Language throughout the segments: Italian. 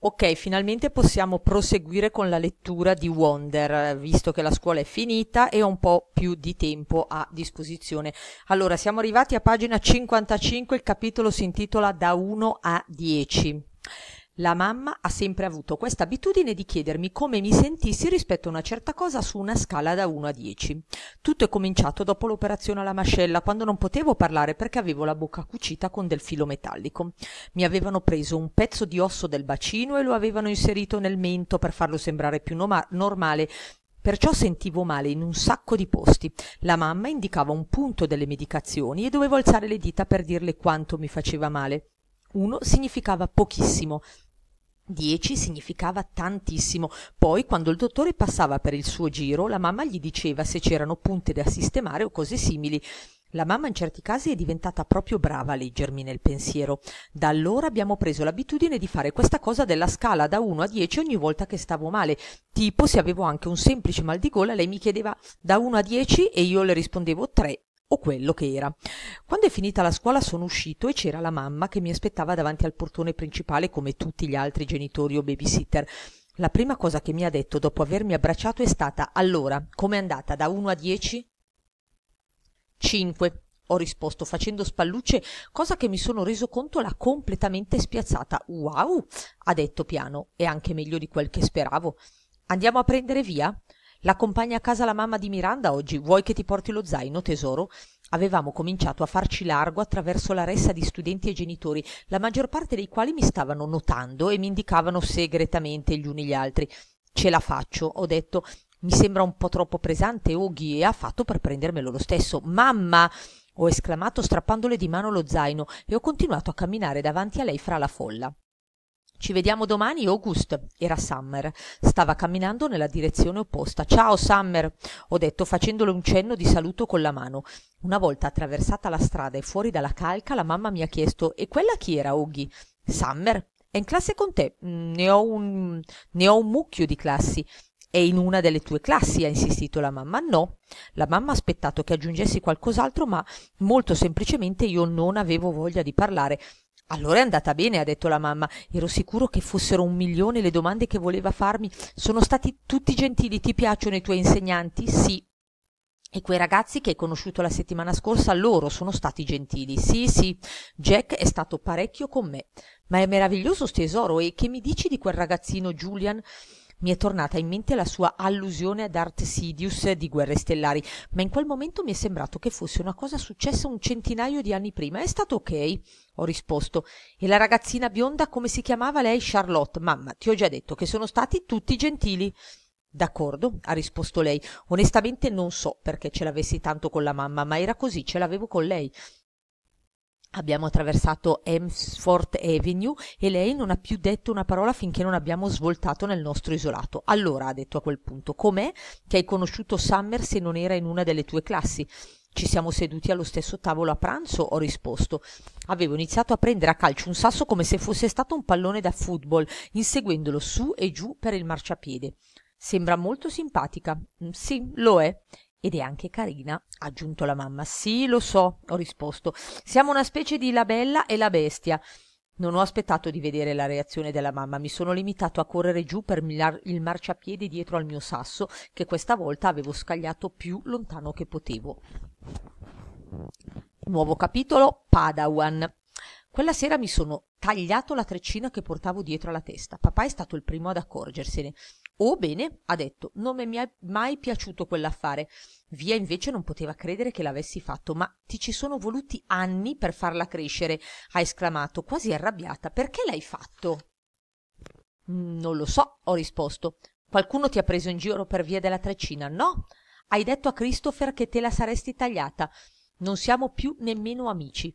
Ok, finalmente possiamo proseguire con la lettura di Wonder, visto che la scuola è finita e ho un po' più di tempo a disposizione. Allora, siamo arrivati a pagina 55, il capitolo si intitola Da 1 a 10 la mamma ha sempre avuto questa abitudine di chiedermi come mi sentissi rispetto a una certa cosa su una scala da 1 a 10. tutto è cominciato dopo l'operazione alla mascella quando non potevo parlare perché avevo la bocca cucita con del filo metallico mi avevano preso un pezzo di osso del bacino e lo avevano inserito nel mento per farlo sembrare più noma- normale Perciò sentivo male in un sacco di posti. La mamma indicava un punto delle medicazioni e dovevo alzare le dita per dirle quanto mi faceva male. Uno significava pochissimo, 10 significava tantissimo poi quando il dottore passava per il suo giro la mamma gli diceva se c'erano punte da sistemare o cose simili la mamma in certi casi è diventata proprio brava a leggermi nel pensiero da allora abbiamo preso l'abitudine di fare questa cosa della scala da 1 a 10 ogni volta che stavo male tipo se avevo anche un semplice mal di gola lei mi chiedeva da 1 a 10 e io le rispondevo 3 o quello che era. Quando è finita la scuola sono uscito e c'era la mamma che mi aspettava davanti al portone principale come tutti gli altri genitori o babysitter. La prima cosa che mi ha detto dopo avermi abbracciato è stata allora, com'è andata da 1 a 10? 5, ho risposto facendo spallucce, cosa che mi sono reso conto l'ha completamente spiazzata. Wow, ha detto piano, è anche meglio di quel che speravo. Andiamo a prendere via? l'accompagna a casa la mamma di miranda oggi vuoi che ti porti lo zaino tesoro avevamo cominciato a farci largo attraverso la ressa di studenti e genitori la maggior parte dei quali mi stavano notando e m'indicavano segretamente gli uni gli altri ce la faccio ho detto mi sembra un po' troppo pesante Oghi e ha fatto per prendermelo lo stesso mamma ho esclamato strappandole di mano lo zaino e ho continuato a camminare davanti a lei fra la folla ci vediamo domani august era summer stava camminando nella direzione opposta ciao summer ho detto facendole un cenno di saluto con la mano una volta attraversata la strada e fuori dalla calca la mamma mi ha chiesto e quella chi era Oggy summer è in classe con te mm, ne ho un ne ho un mucchio di classi è in una delle tue classi, ha insistito la mamma. No, la mamma ha aspettato che aggiungessi qualcos'altro, ma molto semplicemente io non avevo voglia di parlare allora è andata bene ha detto la mamma ero sicuro che fossero un milione le domande che voleva farmi sono stati tutti gentili ti piacciono i tuoi insegnanti sì e quei ragazzi che hai conosciuto la settimana scorsa loro sono stati gentili sì sì jack è stato parecchio con me ma è meraviglioso st'esoro e che mi dici di quel ragazzino julian mi è tornata in mente la sua allusione ad Art Sidious di Guerre Stellari, ma in quel momento mi è sembrato che fosse una cosa successa un centinaio di anni prima. È stato ok, ho risposto. E la ragazzina bionda, come si chiamava lei? Charlotte. Mamma, ti ho già detto che sono stati tutti gentili. D'accordo, ha risposto lei. Onestamente non so perché ce l'avessi tanto con la mamma, ma era così, ce l'avevo con lei. Abbiamo attraversato Emsford Avenue e lei non ha più detto una parola finché non abbiamo svoltato nel nostro isolato. Allora, ha detto a quel punto, com'è che hai conosciuto Summers se non era in una delle tue classi? Ci siamo seduti allo stesso tavolo a pranzo, ho risposto. Avevo iniziato a prendere a calcio un sasso come se fosse stato un pallone da football, inseguendolo su e giù per il marciapiede. Sembra molto simpatica. Mm, sì, lo è. Ed è anche carina, ha aggiunto la mamma. Sì, lo so, ho risposto. Siamo una specie di la bella e la bestia. Non ho aspettato di vedere la reazione della mamma, mi sono limitato a correre giù per il marciapiede dietro al mio sasso, che questa volta avevo scagliato più lontano che potevo. Nuovo capitolo Padawan quella sera mi sono tagliato la treccina che portavo dietro alla testa papà è stato il primo ad accorgersene oh bene ha detto non mi è mai piaciuto quell'affare via invece non poteva credere che l'avessi fatto ma ti ci sono voluti anni per farla crescere ha esclamato quasi arrabbiata perché l'hai fatto non lo so ho risposto qualcuno ti ha preso in giro per via della treccina no hai detto a christopher che te la saresti tagliata non siamo più nemmeno amici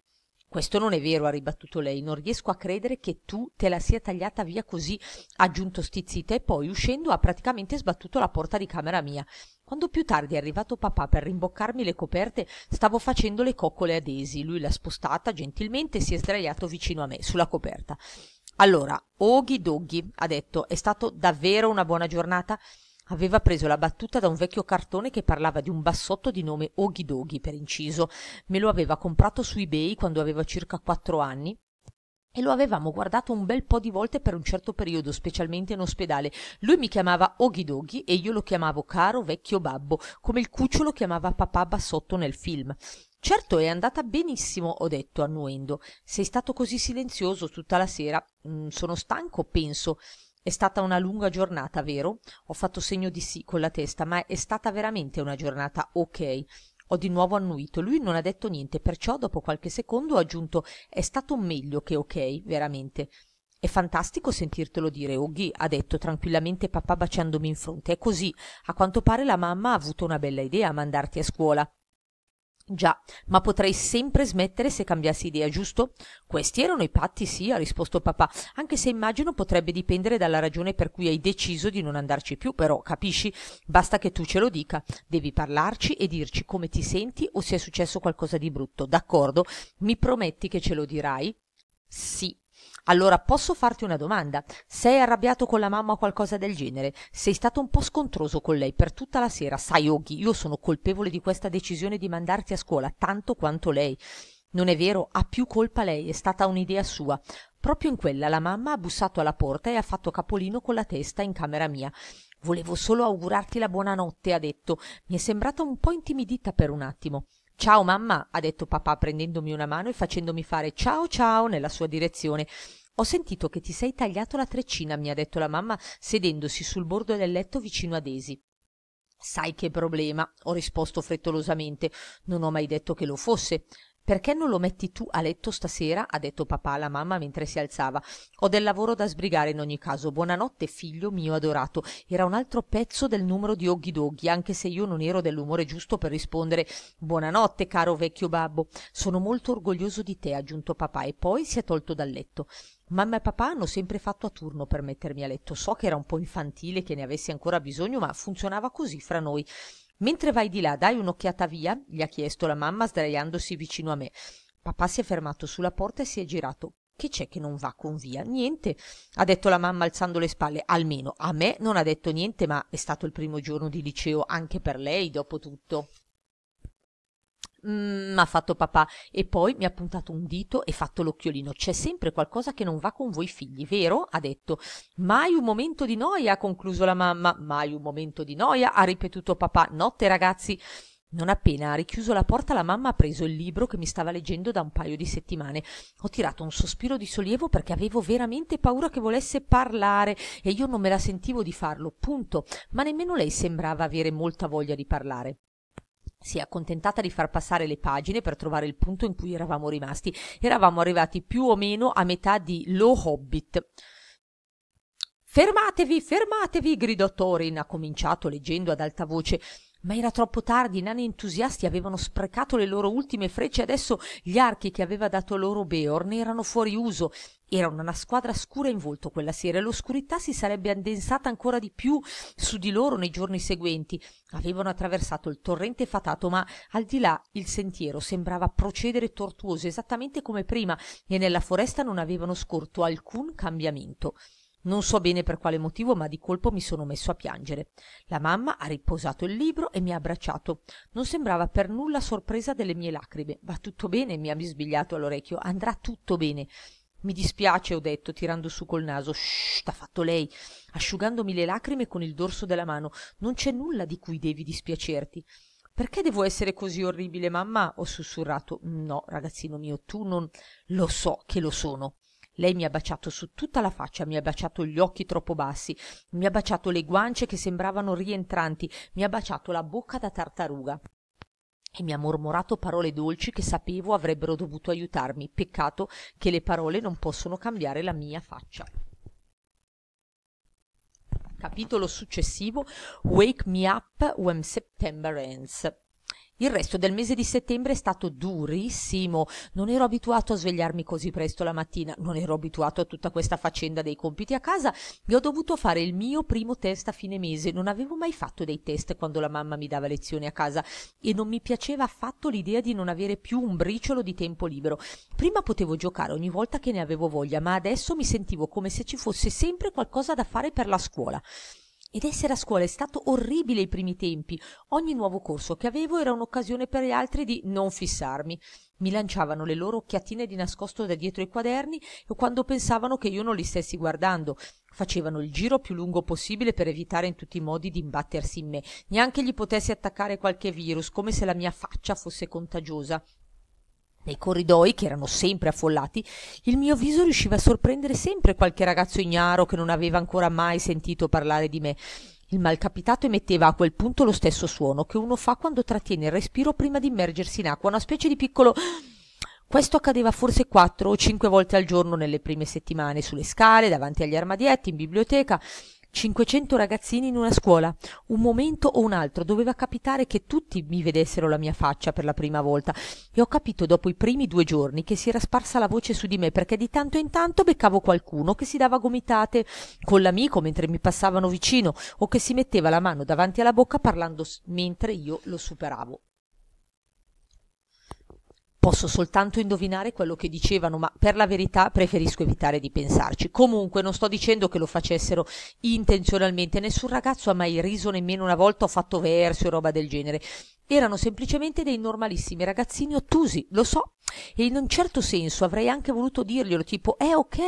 questo non è vero ha ribattuto lei non riesco a credere che tu te la sia tagliata via così ha aggiunto stizzita e poi uscendo ha praticamente sbattuto la porta di camera mia quando più tardi è arrivato papà per rimboccarmi le coperte stavo facendo le coccole ad esi lui l'ha spostata gentilmente e si è sdraiato vicino a me sulla coperta allora oghi doghi ha detto è stato davvero una buona giornata aveva preso la battuta da un vecchio cartone che parlava di un bassotto di nome oghi per inciso me lo aveva comprato su ebay quando avevo circa quattro anni e lo avevamo guardato un bel po di volte per un certo periodo specialmente in ospedale lui mi chiamava oghi e io lo chiamavo caro vecchio babbo come il cucciolo chiamava papà bassotto nel film Certo è andata benissimo, ho detto annuendo. Sei stato così silenzioso tutta la sera. Mm, sono stanco, penso è stata una lunga giornata vero ho fatto segno di sì con la testa ma è stata veramente una giornata ok. ho di nuovo annuito lui non ha detto niente perciò dopo qualche secondo ha aggiunto è stato meglio che ok, veramente è fantastico sentirtelo dire ogghi ha detto tranquillamente papà baciandomi in fronte è così a quanto pare la mamma ha avuto una bella idea a mandarti a scuola già ma potrei sempre smettere se cambiassi idea giusto questi erano i patti sì ha risposto papà anche se immagino potrebbe dipendere dalla ragione per cui hai deciso di non andarci più però capisci basta che tu ce lo dica devi parlarci e dirci come ti senti o se è successo qualcosa di brutto d'accordo mi prometti che ce lo dirai sì allora posso farti una domanda sei arrabbiato con la mamma o qualcosa del genere sei stato un po scontroso con lei per tutta la sera sai oggi io sono colpevole di questa decisione di mandarti a scuola tanto quanto lei non è vero ha più colpa lei è stata un'idea sua proprio in quella la mamma ha bussato alla porta e ha fatto capolino con la testa in camera mia volevo solo augurarti la buonanotte ha detto mi è sembrata un po intimidita per un attimo ciao mamma ha detto papà prendendomi una mano e facendomi fare ciao ciao nella sua direzione ho sentito che ti sei tagliato la treccina mi ha detto la mamma sedendosi sul bordo del letto vicino a Daisy sai che problema ho risposto frettolosamente non ho mai detto che lo fosse perché non lo metti tu a letto stasera ha detto papà alla mamma mentre si alzava ho del lavoro da sbrigare in ogni caso Buonanotte, figlio mio adorato era un altro pezzo del numero di oghidoghi anche se io non ero dell'umore giusto per rispondere Buonanotte, caro vecchio babbo sono molto orgoglioso di te ha aggiunto papà e poi si è tolto dal letto Mamma e papà hanno sempre fatto a turno per mettermi a letto. So che era un po' infantile che ne avessi ancora bisogno, ma funzionava così fra noi mentre vai di là dai un'occhiata via gli ha chiesto la mamma sdraiandosi vicino a me papà si è fermato sulla porta e si è girato che c'è che non va con via niente ha detto la mamma alzando le spalle almeno a me non ha detto niente ma è stato il primo giorno di liceo anche per lei dopo tutto Mm, ha fatto papà e poi mi ha puntato un dito e fatto l'occhiolino. C'è sempre qualcosa che non va con voi figli, vero? ha detto. Mai un momento di noia, ha concluso la mamma. Mai un momento di noia, ha ripetuto papà. Notte ragazzi. Non appena ha richiuso la porta la mamma ha preso il libro che mi stava leggendo da un paio di settimane. Ho tirato un sospiro di sollievo perché avevo veramente paura che volesse parlare e io non me la sentivo di farlo, punto. Ma nemmeno lei sembrava avere molta voglia di parlare si è accontentata di far passare le pagine per trovare il punto in cui eravamo rimasti. Eravamo arrivati più o meno a metà di Lo Hobbit. Fermatevi, fermatevi, gridò Thorin, ha cominciato leggendo ad alta voce ma era troppo tardi i nani entusiasti avevano sprecato le loro ultime frecce e adesso gli archi che aveva dato loro beorn erano fuori uso era una squadra scura in volto quella sera e l'oscurità si sarebbe addensata ancora di più su di loro nei giorni seguenti avevano attraversato il torrente fatato ma al di là il sentiero sembrava procedere tortuoso esattamente come prima e nella foresta non avevano scorto alcun cambiamento non so bene per quale motivo ma di colpo mi sono messo a piangere la mamma ha riposato il libro e mi ha abbracciato non sembrava per nulla sorpresa delle mie lacrime. va tutto bene mi ha bisbigliato all'orecchio andrà tutto bene mi dispiace ho detto tirando su col naso Shh, ha fatto lei asciugandomi le lacrime con il dorso della mano non c'è nulla di cui devi dispiacerti perché devo essere così orribile, mamma? Ho sussurrato. No, ragazzino mio, tu non lo so che lo sono lei mi ha baciato su tutta la faccia mi ha baciato gli occhi troppo bassi mi ha baciato le guance che sembravano rientranti mi ha baciato la bocca da tartaruga e mi ha mormorato parole dolci che sapevo avrebbero dovuto aiutarmi. peccato che le parole non possono cambiare la mia faccia capitolo successivo Wake Me Up When September Ends il resto del mese di settembre è stato durissimo non ero abituato a svegliarmi così presto la mattina non ero abituato a tutta questa faccenda dei compiti a casa e ho dovuto fare il mio primo test a fine mese non avevo mai fatto dei test quando la mamma mi dava lezioni a casa e non mi piaceva affatto l'idea di non avere più un briciolo di tempo libero prima potevo giocare ogni volta che ne avevo voglia ma adesso mi sentivo come se ci fosse sempre qualcosa da fare per la scuola ed essere a scuola è stato orribile i primi tempi ogni nuovo corso che avevo era un'occasione per gli altri di non fissarmi mi lanciavano le loro occhiatine di nascosto da dietro i quaderni o quando pensavano che io non li stessi guardando facevano il giro più lungo possibile per evitare in tutti i modi d'imbattersi in me neanche gli potessi attaccare qualche virus come se la mia faccia fosse contagiosa nei corridoi, che erano sempre affollati, il mio viso riusciva a sorprendere sempre qualche ragazzo ignaro che non aveva ancora mai sentito parlare di me. Il malcapitato emetteva a quel punto lo stesso suono che uno fa quando trattiene il respiro prima di immergersi in acqua, una specie di piccolo... Questo accadeva forse quattro o cinque volte al giorno nelle prime settimane, sulle scale, davanti agli armadietti, in biblioteca. 500 ragazzini in una scuola un momento o un altro doveva capitare che tutti mi vedessero la mia faccia per la prima volta e ho capito dopo i primi due giorni che si era sparsa la voce su di me perché di tanto in tanto beccavo qualcuno che si dava gomitate con l'amico mentre mi passavano vicino o che si metteva la mano davanti alla bocca parlando mentre io lo superavo posso soltanto indovinare quello che dicevano, ma per la verità preferisco evitare di pensarci. Comunque non sto dicendo che lo facessero intenzionalmente, nessun ragazzo ha mai riso nemmeno una volta o fatto verso e roba del genere. Erano semplicemente dei normalissimi ragazzini ottusi, lo so, e in un certo senso avrei anche voluto dirglielo tipo è eh, ok,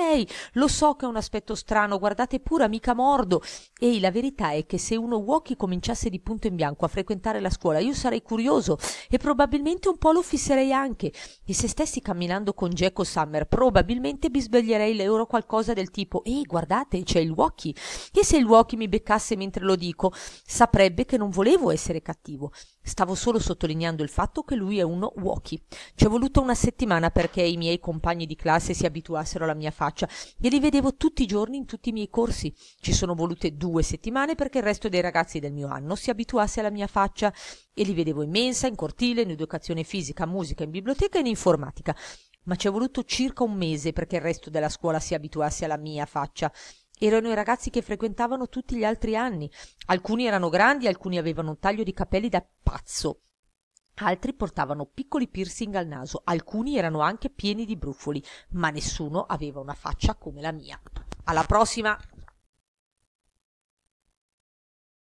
lo so che è un aspetto strano, guardate pure amica mordo. Ehi, la verità è che se uno Woki cominciasse di punto in bianco a frequentare la scuola, io sarei curioso e probabilmente un po' lo fisserei anche. E se stessi camminando con Jack o Summer, probabilmente bisveglierei loro qualcosa del tipo ehi, guardate, c'è il Woki. E se il Woki mi beccasse mentre lo dico, saprebbe che non volevo essere cattivo. Stavo solo sottolineando il fatto che lui è uno walkie. è voluta una settimana perché i miei compagni di classe si abituassero alla mia faccia e li vedevo tutti i giorni in tutti i miei corsi. Ci sono volute due settimane perché il resto dei ragazzi del mio anno si abituasse alla mia faccia e li vedevo in mensa, in cortile, in educazione fisica, musica, in biblioteca e in informatica. Ma ci è voluto circa un mese perché il resto della scuola si abituasse alla mia faccia erano i ragazzi che frequentavano tutti gli altri anni alcuni erano grandi alcuni avevano un taglio di capelli da pazzo altri portavano piccoli piercing al naso alcuni erano anche pieni di brufoli ma nessuno aveva una faccia come la mia alla prossima